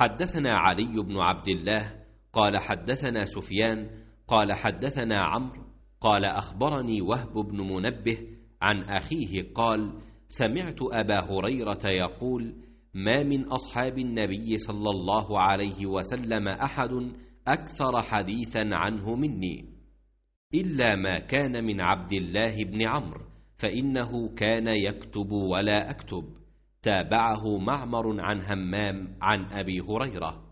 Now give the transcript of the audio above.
حدثنا علي بن عبد الله قال حدثنا سفيان قال حدثنا عمرو قال أخبرني وهب بن منبه عن أخيه قال سمعت أبا هريرة يقول ما من أصحاب النبي صلى الله عليه وسلم أحد أكثر حديثا عنه مني إلا ما كان من عبد الله بن عمرو فإنه كان يكتب ولا أكتب تابعه معمر عن همام عن أبي هريرة